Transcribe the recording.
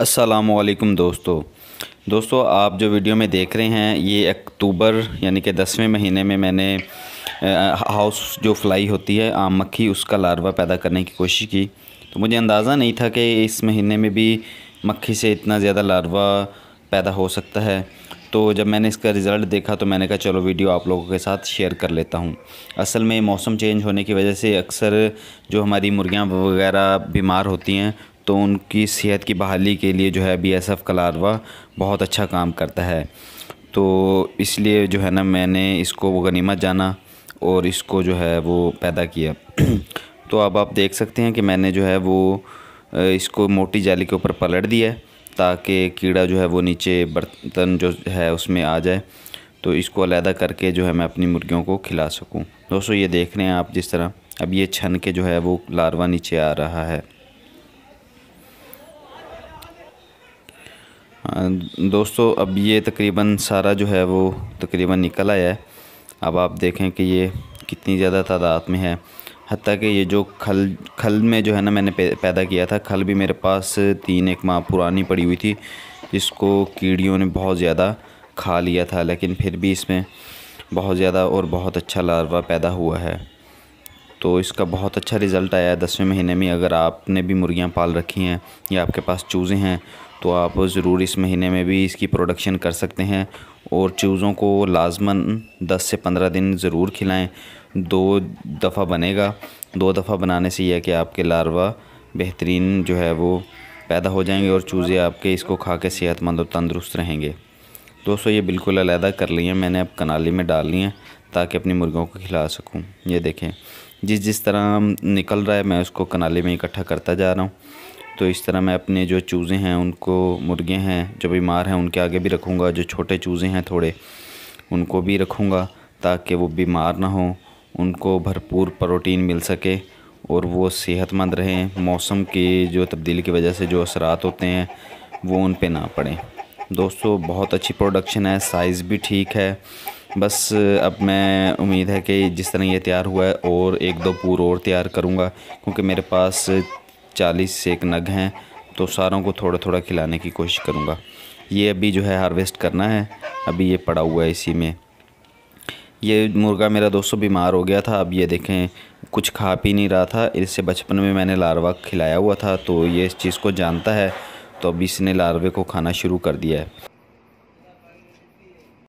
असलकम दोस्तों दोस्तों आप जो वीडियो में देख रहे हैं ये अक्टूबर यानी कि दसवें महीने में मैंने हाउस जो फ्लाई होती है आम मक्खी उसका लार्वा पैदा करने की कोशिश की तो मुझे अंदाज़ा नहीं था कि इस महीने में भी मक्खी से इतना ज़्यादा लार्वा पैदा हो सकता है तो जब मैंने इसका रिज़ल्ट देखा तो मैंने कहा चलो वीडियो आप लोगों के साथ शेयर कर लेता हूँ असल में मौसम चेंज होने की वजह से अक्सर जो हमारी मुर्गियाँ वगैरह बीमार होती हैं तो उनकी सेहत की बहाली के लिए जो है बी एस एफ कलारवा बहुत अच्छा काम करता है तो इसलिए जो है ना मैंने इसको वो गनीमत जाना और इसको जो है वो पैदा किया तो अब आप देख सकते हैं कि मैंने जो है वो इसको मोटी जाली के ऊपर पलट दिया ताकि कीड़ा जो है वो नीचे बर्तन जो है उसमें आ जाए तो इसको अलहदा करके जो है मैं अपनी मुर्गियों को खिला सकूं दोस्तों ये देख रहे हैं आप जिस तरह अब ये छन के जो है वो लारवा नीचे आ रहा है दोस्तों अब ये तकरीबन सारा जो है वो तकरीबन निकल आया है अब आप देखें कि ये कितनी ज़्यादा तादाद में है हती कि ये जो खल खल में जो है ना मैंने पैदा किया था खल भी मेरे पास तीन एक माह पुरानी पड़ी हुई थी जिसको कीड़ियों ने बहुत ज़्यादा खा लिया था लेकिन फिर भी इसमें बहुत ज़्यादा और बहुत अच्छा लार्वा पैदा हुआ है तो इसका बहुत अच्छा रिज़ल्ट आया है दसवें महीने में अगर आपने भी मुर्गियाँ पाल रखी हैं या आपके पास चूज़े हैं तो आप ज़रूर इस महीने में भी इसकी प्रोडक्शन कर सकते हैं और चूज़ों को लाजमन 10 से 15 दिन ज़रूर खिलाएं दो दफ़ा बनेगा दो दफ़ा बनाने से यह है कि आपके लारवा बेहतरीन जो है वो पैदा हो जाएंगे और चूज़े आपके इसको खा के सेहतमंद और तंदुरुस्त रहेंगे दोस्तों ये बिल्कुल अलहदा कर लिए मैंने अब कनाली में डाल लिए ताकि अपनी मुर्गियों को खिला सकूँ ये देखें जिस जिस तरह निकल रहा है मैं उसको कनाले में इकट्ठा करता जा रहा हूँ तो इस तरह मैं अपने जो चूज़े हैं उनको मुर्गे हैं जो बीमार हैं उनके आगे भी रखूँगा जो छोटे चूज़े हैं थोड़े उनको भी रखूँगा ताकि वो बीमार ना हो उनको भरपूर प्रोटीन मिल सके और वो सेहतमंद रहें मौसम की जो तब्दीली की वजह से जो असरात होते हैं वो उन पर ना पड़ें दोस्तों बहुत अच्छी प्रोडक्शन है साइज़ भी ठीक है बस अब मैं उम्मीद है कि जिस तरह ये तैयार हुआ है और एक दो पूर और तैयार करूँगा क्योंकि मेरे पास चालीस से एक नग हैं तो सारों को थोड़ा थोड़ा खिलाने की कोशिश करूँगा ये अभी जो है हार्वेस्ट करना है अभी ये पड़ा हुआ है इसी में ये मुर्गा मेरा दोस्तों बीमार हो गया था अब ये देखें कुछ खा पी नहीं रहा था इससे बचपन में मैंने लार्वा खिलाया हुआ था तो ये इस चीज़ को जानता है तो अब इसने लार्वे को खाना शुरू कर दिया है